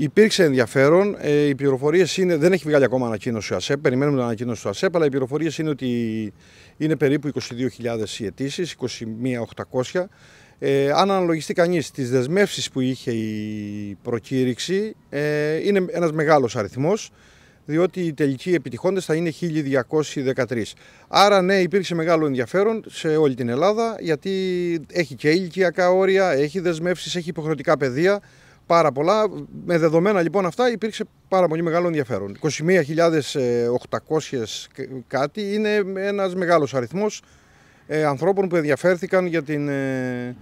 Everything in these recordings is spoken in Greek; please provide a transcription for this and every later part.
Υπήρξε ενδιαφέρον. Ε, οι πληροφορίες είναι. Δεν έχει βγάλει ακόμα ανακοίνωση ο ΑΣΕΠ. Περιμένουμε την ανακοίνωση του ΑΣΕΠ. Αλλά οι πληροφορίες είναι ότι είναι περίπου 22.000 οι αιτήσεις, 21.800. Ε, αν αναλογιστεί κανείς τις δεσμεύσεις που είχε η προκήρυξη, ε, είναι ένας μεγάλος αριθμός. Διότι οι τελικοί επιτυχώντε θα είναι 1.213. Άρα, ναι, υπήρξε μεγάλο ενδιαφέρον σε όλη την Ελλάδα, γιατί έχει και ηλικιακά όρια, έχει δεσμεύσεις, έχει υποχρεωτικά πεδία πάρα πολλά. Με δεδομένα λοιπόν αυτά υπήρξε πάρα πολύ μεγάλο ενδιαφέρον. 21.800 κάτι είναι ένας μεγάλος αριθμός ε, ανθρώπων που ενδιαφέρθηκαν για την ε, ναι.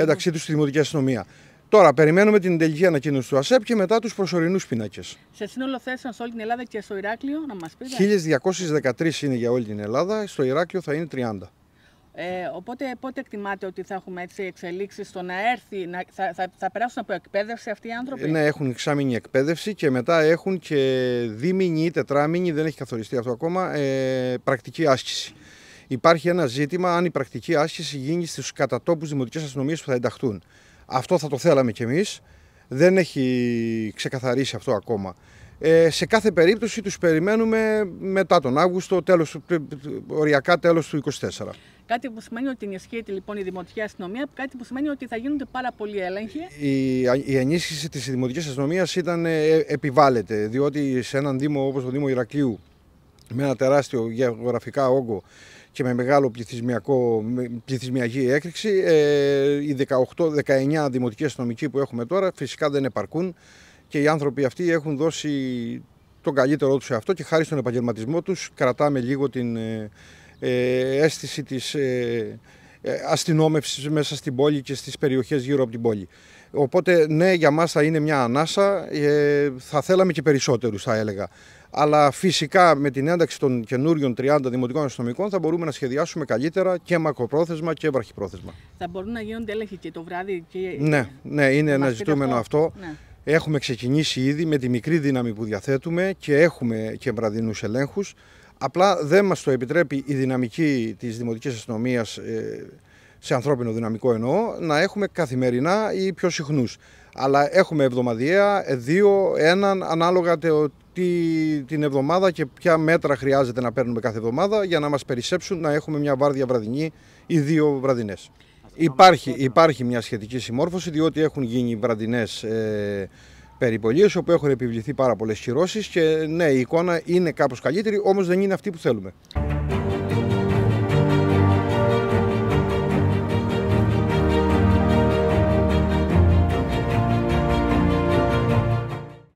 ένταξή τους στη Δημοτική Αστυνομία. Τώρα περιμένουμε την τελική ανακοίνωση του ΑΣΕΠ και μετά τους προσωρινούς πίνακες. Σε σύνολο θέσεων σε όλη την Ελλάδα και στο Ηράκλειο να μας πείτε. 1.213 είναι για όλη την Ελλάδα, στο Ηράκλειο θα είναι 30. Ε, οπότε πότε εκτιμάτε ότι θα έχουμε έτσι εξελίξεις στο να έρθει, να, θα, θα, περάσουν από εκπαίδευση αυτοί οι άνθρωποι. Ε, ναι, έχουν εξάμηνη εκπαίδευση και μετά έχουν και δίμηνη ή τετράμηνη, δεν έχει καθοριστεί αυτό ακόμα, ε, πρακτική άσκηση. Υπάρχει ένα ζήτημα αν η πρακτική άσκηση γίνει στους κατατόπους δημοτικές αστυνομίες που θα ενταχθούν. Αυτό θα το θέλαμε κι εμείς. Δεν έχει ξεκαθαρίσει αυτό ακόμα. Ε, σε κάθε περίπτωση τους περιμένουμε μετά τον Αύγουστο, τέλος, οριακά τέλος του 24. Κάτι που σημαίνει ότι ενισχύεται λοιπόν η Δημοτική Αστυνομία, κάτι που σημαίνει ότι θα γίνονται πάρα πολλοί έλεγχοι. Η, η ενίσχυση της Δημοτικής Αστυνομίας ήταν, ε, επιβάλλεται, διότι σε έναν Δήμο όπως το Δήμο Ηρακλείου, με ένα τεράστιο γεωγραφικά όγκο και με μεγάλο πληθυσμιακό, πληθυσμιακή έκρηξη, ε, οι 18-19 δημοτικοί αστυνομικοί που έχουμε τώρα φυσικά δεν επαρκούν και οι άνθρωποι αυτοί έχουν δώσει τον καλύτερό τους σε αυτό και χάρη στον επαγγελματισμό τους κρατάμε λίγο την ε, ε αίσθηση της ε, ε, αστυνόμευσης μέσα στην πόλη και στις περιοχές γύρω από την πόλη. Οπότε ναι για μας θα είναι μια ανάσα, ε, θα θέλαμε και περισσότερους θα έλεγα. Αλλά φυσικά με την ένταξη των καινούριων 30 δημοτικών αστυνομικών θα μπορούμε να σχεδιάσουμε καλύτερα και μακροπρόθεσμα και βραχυπρόθεσμα. Θα μπορούν να γίνονται έλεγχοι και το βράδυ. Και... Ναι, ναι, είναι ένα ζητούμενο αυτό. Ναι. Έχουμε ξεκινήσει ήδη με τη μικρή δύναμη που διαθέτουμε και έχουμε και βραδινούς ελέγχους. Απλά δεν μας το επιτρέπει η δυναμική της Δημοτικής Αστυνομίας ε, σε ανθρώπινο δυναμικό εννοώ, να έχουμε καθημερινά ή πιο συχνούς. Αλλά έχουμε εβδομαδιαία, δύο, έναν, ανάλογα το τι, την εβδομάδα και ποια μέτρα χρειάζεται να παίρνουμε κάθε εβδομάδα για να μας περισσέψουν να έχουμε μια βάρδια βραδινή ή δύο βραδινές. Υπάρχει, ναι. υπάρχει μια σχετική συμμόρφωση διότι έχουν γίνει βραδινές ε, περιπολίες όπου έχουν επιβληθεί πάρα πολλές κυρώσεις και ναι η εικόνα είναι κάπως καλύτερη όμως δεν είναι αυτή που θέλουμε.